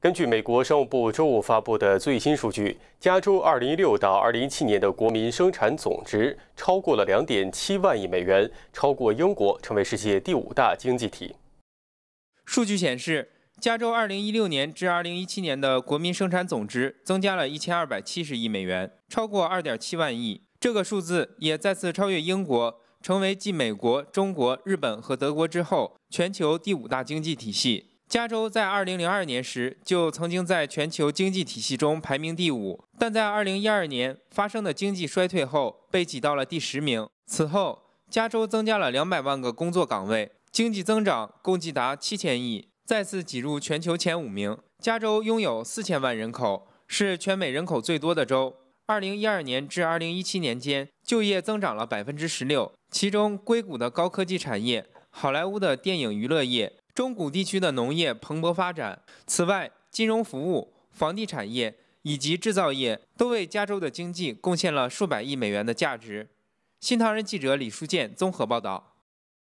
根据美国商务部周五发布的最新数据，加州2016到2017年的国民生产总值超过了2.7万亿美元，超过英国，成为世界第五大经济体。数据显示，加州2016年至2017年的国民生产总值增加了一千二百七十亿美元，超过二点七万亿。这个数字也再次超越英国，成为继美国、中国、日本和德国之后，全球第五大经济体系。加州在二零零二年时就曾经在全球经济体系中排名第五，但在二零一二年发生的经济衰退后被挤到了第十名。此后，加州增加了两百万个工作岗位，经济增长共计达七千亿，再次挤入全球前五名。加州拥有四千万人口，是全美人口最多的州。二零一二年至二零一七年间，就业增长了百分之十六，其中硅谷的高科技产业、好莱坞的电影娱乐业。中古地区的农业蓬勃发展。此外，金融服务、房地产业以及制造业都为加州的经济贡献了数百亿美元的价值。新唐人记者李书建综合报道。